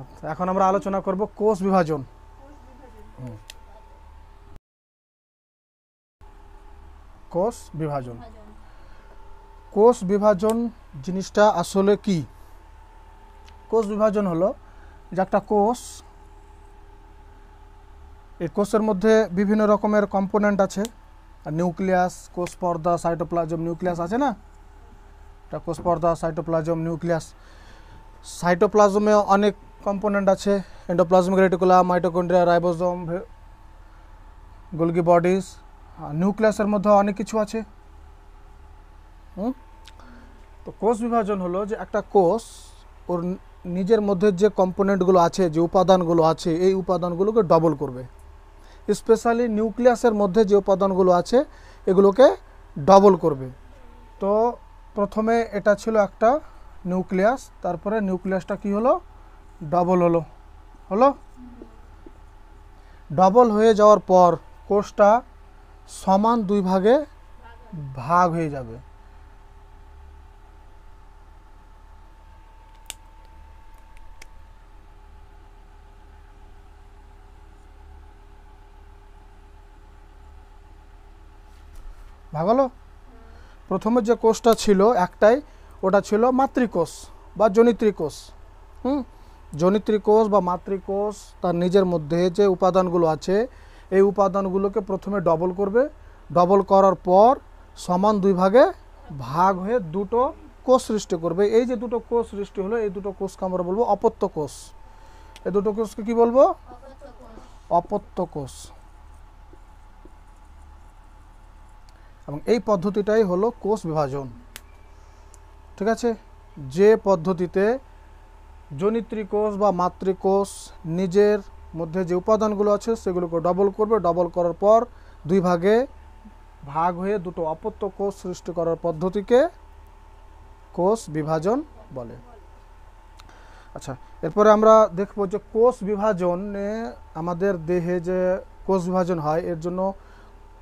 আচ্ছা, এখন আমরা আলোচনা করব কোষ বিভাজন কোষ বিভাজন কোষ বিভাজন জিনিসটা আসলে কি কোষ বিভাজন হলো যে একটা কোষ এই কোষের মধ্যে বিভিন্ন রকমের কম্পোনেন্ট আছে নিউক্লিয়াস কোষ পর্দা সাইটোপ্লাজম নিউক্লিয়াস আছে না এটা কোষ পর্দা সাইটোপ্লাজম নিউক্লিয়াস সাইটোপ্লাজমে অনেক কম্পোনেন্ট আছে endoplasmic reticula mitochondria ribosome Golgi bodies নিউক্লিয়াসের মধ্যে অনেক কিছু আছে তো কোষ বিভাজন হলো যে একটা কোষ ওর নিজের মধ্যে যে কম্পোনেন্টগুলো আছে যে উপাদানগুলো আছে এই উপাদানগুলোকে ডবল করবে স্পেশালি নিউক্লিয়াসের মধ্যে যে উপাদানগুলো আছে এগুলোকে ডবল করবে তো প্রথমে এটা ছিল একটা নিউক্লিয়াস তারপরে নিউক্লিয়াসটা কি হলো ডবল হলো হলো ডবল হয়ে যাওয়ার পর কোষটা সমান দুই ভাগে ভাগ হয়ে যাবে ভাগ হলো প্রথমে যে কোষটা ছিল একটাই ওটা ছিল মাতৃকোষ বা জনিত্রী কোষ হুম জনিত্রিকোষ বা মাতৃকোষ তার নিজের মধ্যে যে উপাদানগুলো আছে এই উপাদানগুলোকে প্রথমে ডবল করবে ডবল করার পর সমান দুই ভাগে ভাগ হয়ে দুটো কোষ সৃষ্টি করবে এই যে দুটো কোষ সৃষ্টি হলো এই দুটো কোষকে আমরা বলবো অপত্য কোষ এই দুটো কোষকে কি বলবো অপত্য কোষ এবং এই পদ্ধতিটাই হলো কোষ বিভাজন ঠিক আছে যে পদ্ধতিতে জনিত্রিকোষ বা মাতৃকোষ নিজের মধ্যে যে উপাদানগুলো আছে সেগুলোকে ডবল করবে ডবল করার পর দুই ভাগে ভাগ হয়ে দুটো অপত্য কোষ সৃষ্টি করার পদ্ধতিকে কোষ বিভাজন বলে আচ্ছা এরপরে আমরা দেখব যে কোষ বিভাজনে আমাদের দেহে যে কোষ বিভাজন হয় এর জন্য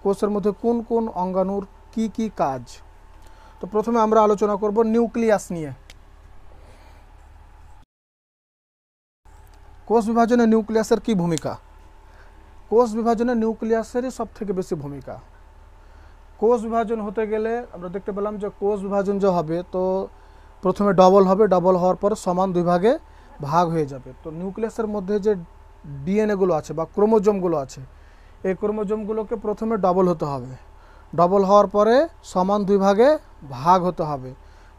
কোষের মধ্যে কোন কোন অঙ্গাণুর কি কি কাজ তো প্রথমে আমরা আলোচনা করব নিউক্লিয়াস নিয়ে কোষ বিভাজনে নিউক্লিয়াসের কি ভূমিকা কোষ বিভাজনে নিউক্লিয়াসেরই সব থেকে বেশি ভূমিকা কোষ বিভাজন হতে গেলে আমরা দেখতে পেলাম যে কোষ বিভাজন যে হবে তো প্রথমে ডবল হবে ডবল হওয়ার পর সমান দুই ভাগে ভাগ হয়ে যাবে তো নিউক্লিয়াসের মধ্যে যে ডিএনএগুলো আছে বা ক্রোমোজোমগুলো আছে এই ক্রোমোজোমগুলোকে প্রথমে ডবল হতে হবে ডবল হওয়ার পরে সমান দুই ভাগে ভাগ হতে হবে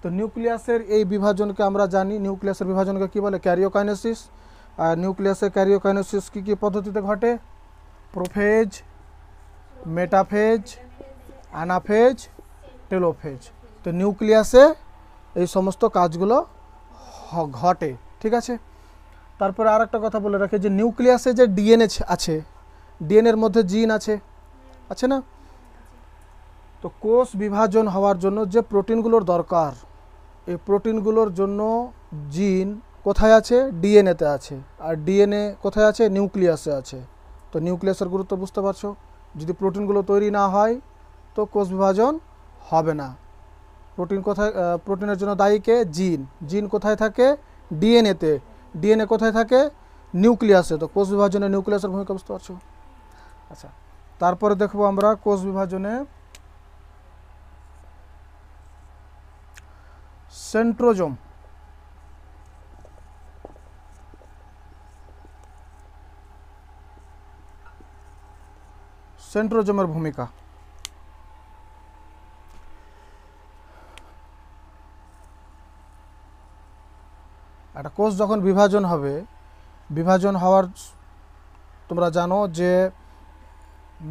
তো নিউক্লিয়াসের এই বিভাজনকে আমরা জানি নিউক্লিয়াসের বিভাজনকে কী বলে ক্যারিওকাইনেসিস নিউক্লিয়াসে ক্যারিওকাইনোসিস কী কী পদ্ধতিতে ঘটে প্রোফেজ মেটাফেজ অ্যানাফেজ টেলোফেজ তো নিউক্লিয়াসে এই সমস্ত কাজগুলো ঘটে ঠিক আছে তারপরে আর একটা কথা বলে রাখে যে নিউক্লিয়াসে যে ডিএনএ আছে ডিএনএর মধ্যে জিন আছে আছে না তো কোষ বিভাজন হওয়ার জন্য যে প্রোটিনগুলোর দরকার এই প্রোটিনগুলোর জন্য জিন কোথায় আছে ডিএনএতে আছে আর ডিএনএ কোথায় আছে নিউক্লিয়াসে আছে তো নিউক্লিয়াসের গুরুত্ব বুঝতে পারছো যদি প্রোটিনগুলো তৈরি না হয় তো কোষ বিভাজন হবে না প্রোটিন কোথায় প্রোটিনের জন্য দায়ী কে জিন জিন কোথায় থাকে ডিএনএতে ডিএনএ কোথায় থাকে নিউক্লিয়াসে তো কোষ বিভাজনে নিউক্লিয়াসের ভূমিকা বুঝতে পারছো আচ্ছা তারপরে দেখব আমরা কোষ বিভাজনে সেন্ট্রোজম সেন্ট্রোজোমের ভূমিকা একটা কোষ যখন বিভাজন হবে বিভাজন হওয়ার তোমরা জানো যে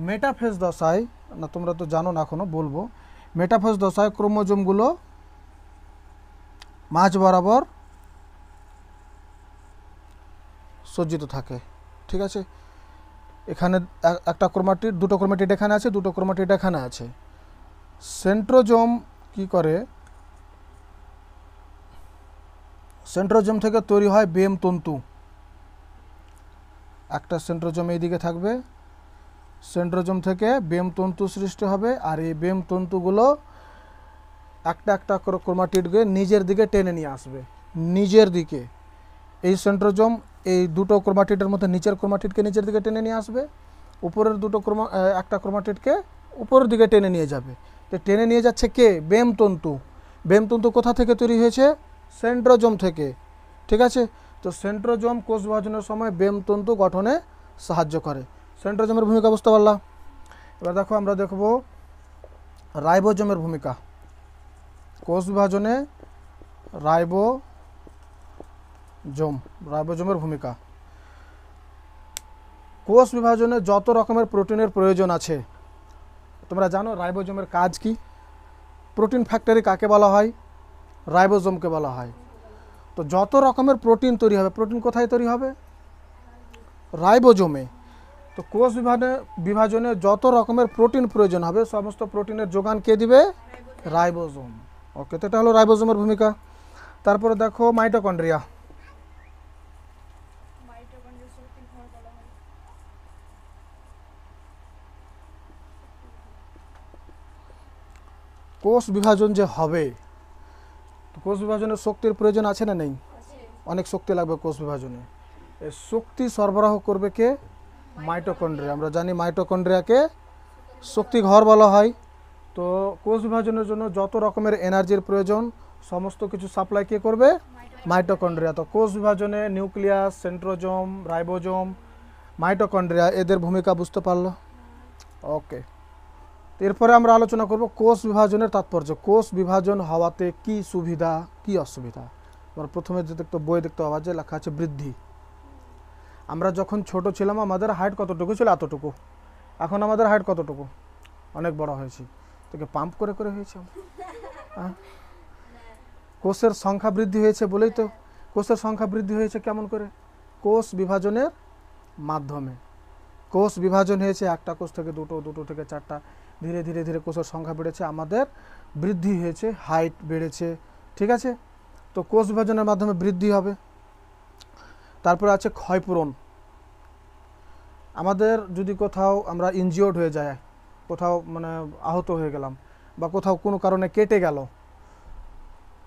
মেটাফেজ দশায় না তোমরা তো জানো না এখনও বলবো মেটাফেজ দশায় ক্রোমোজোমগুলো মাঝ বরাবর সজ্জিত থাকে ঠিক আছে এখানে একটা ক্রোমাটিড দুটো ক্রোমাটিড এখানে আছে দুটো ক্রোমাটিড এখানে আছে সেন্ট্রোজম কি করে সেন্ট্রোজোম থেকে তৈরি হয় বেম তন্তু একটা সেন্ট্রোজোম এইদিকে থাকবে সেন্ট্রোজম থেকে বেম তন্তু সৃষ্টি হবে আর এই বেম তন্তুগুলো একটা একটা ক্রোমাটিডকে নিজের দিকে টেনে নিয়ে আসবে নিজের দিকে এই সেন্ট্রোজোম এই দুটো ক্রোমাটিডের মধ্যে নিচের ক্রোমাটিডকে নিচের দিকে টেনে নিয়ে আসবে উপরের দুটো ক্রোমা একটা ক্রোমাটিডকে উপরের দিকে টেনে নিয়ে যাবে তো টেনে নিয়ে যাচ্ছে কে বেম তন্তু বেম তন্তু কোথা থেকে তৈরি হয়েছে সেন্ট্রোজোম থেকে ঠিক আছে তো সেন্ট্রোজোম কোষ বিভাজনের সময় বেম তন্তু গঠনে সাহায্য করে সেন্ট্রোজোমের ভূমিকা বুঝতে পারলাম এবার দেখো আমরা দেখব রাইবোজোমের ভূমিকা কোষ বিভাজনে রাইবো জোম রাইবোজোমের ভূমিকা কোষ বিভাজনে যত রকমের প্রোটিনের প্রয়োজন আছে তোমরা জানো রাইবোজমের কাজ কি প্রোটিন ফ্যাক্টরি কাকে বলা হয় রাইবোজোমকে বলা হয় তো যত রকমের প্রোটিন তৈরি হবে প্রোটিন কোথায় তৈরি হবে রাইবোজোমে তো কোষ বিভাজনে বিভাজনে যত রকমের প্রোটিন প্রয়োজন হবে সমস্ত প্রোটিনের যোগান কে দিবে রাইবোজোম ওকে তো এটা হলো রাইবোজমের ভূমিকা তারপরে দেখো মাইটোকন্ড্রিয়া কোষ বিভাজন যে হবে কোষ বিভাজনের শক্তির প্রয়োজন আছে না নেই অনেক শক্তি লাগবে কোষ বিভাজনে শক্তি সরবরাহ করবে কে মাইটোকন্ড্রিয়া আমরা জানি মাইটোকন্ড্রিয়াকে শক্তি ঘর বলা হয় তো কোষ বিভাজনের জন্য যত রকমের এনার্জির প্রয়োজন সমস্ত কিছু সাপ্লাই কে করবে মাইটোকন্ড্রিয়া তো কোষ বিভাজনে নিউক্লিয়াস সেন্ট্রোজোম রাইবোজোম মাইটোকন্ড্রিয়া এদের ভূমিকা বুঝতে পারলো ওকে এরপরে আমরা আলোচনা করব কোষ বিভাজনের তাৎপর্য কোষ বিভাজন হওয়াতে কি সুবিধা কি অসুবিধা আমরা প্রথমে যে দেখতে বই দেখতে হওয়া যে লেখা আছে বৃদ্ধি আমরা যখন ছোট ছিলাম আমাদের হাইট কতটুকু ছিল এতটুকু এখন আমাদের হাইট কতটুকু অনেক বড় হয়েছি তোকে পাম্প করে করে হয়েছে হ্যাঁ? কোষের সংখ্যা বৃদ্ধি হয়েছে বলেই তো কোষের সংখ্যা বৃদ্ধি হয়েছে কেমন করে কোষ বিভাজনের মাধ্যমে কোষ বিভাজন হয়েছে একটা কোষ থেকে দুটো দুটো থেকে চারটা ধীরে ধীরে ধীরে কোষের সংখ্যা বেড়েছে আমাদের বৃদ্ধি হয়েছে হাইট বেড়েছে ঠিক আছে তো কোষ বিভাজনের মাধ্যমে বৃদ্ধি হবে তারপরে আছে ক্ষয়পূরণ আমাদের যদি কোথাও আমরা ইনজিওর্ড হয়ে যায় কোথাও মানে আহত হয়ে গেলাম বা কোথাও কোনো কারণে কেটে গেল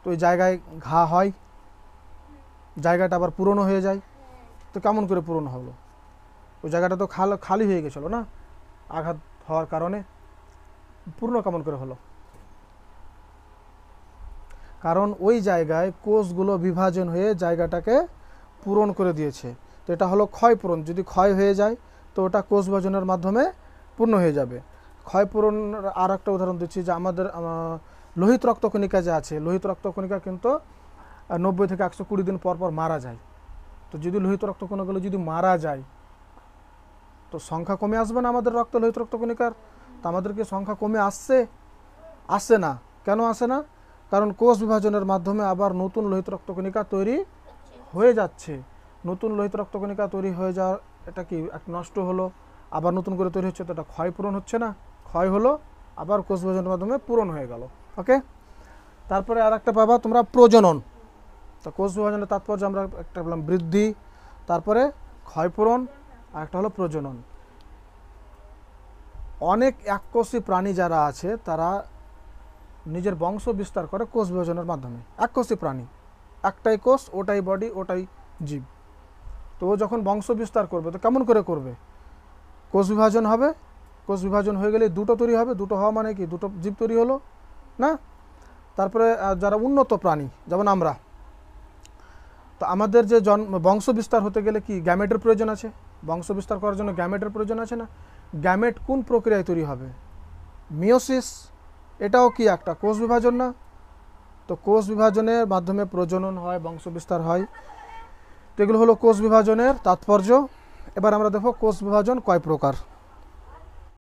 তো ওই জায়গায় ঘা হয় জায়গাটা আবার পুরনো হয়ে যায় তো কেমন করে পুরনো হলো ওই জায়গাটা তো খাল খালি হয়ে গেছিলো না আঘাত হওয়ার কারণে পূর্ণ কেমন করে হলো কারণ ওই জায়গায় কোষগুলো বিভাজন হয়ে জায়গাটাকে পূরণ করে দিয়েছে তো এটা হলো ক্ষয় পূরণ যদি ক্ষয় হয়ে যায় তো ওটা কোষ বিভাজনের মাধ্যমে পূর্ণ হয়ে যাবে ক্ষয় পূরণ আর একটা উদাহরণ দিচ্ছি যে আমাদের লোহিত রক্তকণিকা যে আছে লোহিত রক্তকণিকা কিন্তু নব্বই থেকে একশো কুড়ি দিন পর পর মারা যায় তো যদি লোহিত রক্তকণিকাগুলো যদি মারা যায় তো সংখ্যা কমে আসবে না আমাদের রক্ত লোহিত রক্তকণিকার আমাদেরকে সংখ্যা কমে আসছে আসছে না কেন আসে না কারণ কোষ বিভাজনের মাধ্যমে আবার নতুন লোহিত রক্তকণিকা তৈরি হয়ে যাচ্ছে নতুন লোহিত রক্তকণিকা তৈরি হয়ে যাওয়ার এটা কি নষ্ট হলো আবার নতুন করে তৈরি হচ্ছে তো এটা ক্ষয় পূরণ হচ্ছে না ক্ষয় হলো আবার কোষ বিভাজনের মাধ্যমে পূরণ হয়ে গেল ওকে তারপরে আর একটা পাবা তোমরা প্রজনন তো কোষ বিভাজনের তাৎপর্য আমরা একটা বললাম বৃদ্ধি তারপরে ক্ষয়পূরণ আর একটা হলো প্রজনন অনেক এককোষী প্রাণী যারা আছে তারা নিজের বংশ বিস্তার করে কোষ বিভাজনের মাধ্যমে এককোষী প্রাণী একটাই কোষ ওটাই বডি ওটাই জীব তো ও যখন বংশ বিস্তার করবে তো কেমন করে করবে কোষ বিভাজন হবে কোষ বিভাজন হয়ে গেলে দুটো তৈরি হবে দুটো হওয়া মানে কি দুটো জীব তৈরি হলো না তারপরে যারা উন্নত প্রাণী যেমন আমরা তো আমাদের যে জন্ম বংশ বিস্তার হতে গেলে কি গ্যামেটের প্রয়োজন আছে বংশ বিস্তার করার জন্য গ্যামেটের প্রয়োজন আছে না গ্যামেট কোন প্রক্রিয়ায় তৈরি হবে মিওসিস এটাও কি একটা কোষ বিভাজন না তো কোষ বিভাজনের মাধ্যমে প্রজনন হয় বংশবিস্তার হয় তো এগুলো হলো কোষ বিভাজনের তাৎপর্য এবার আমরা দেখো কোষ বিভাজন কয় প্রকার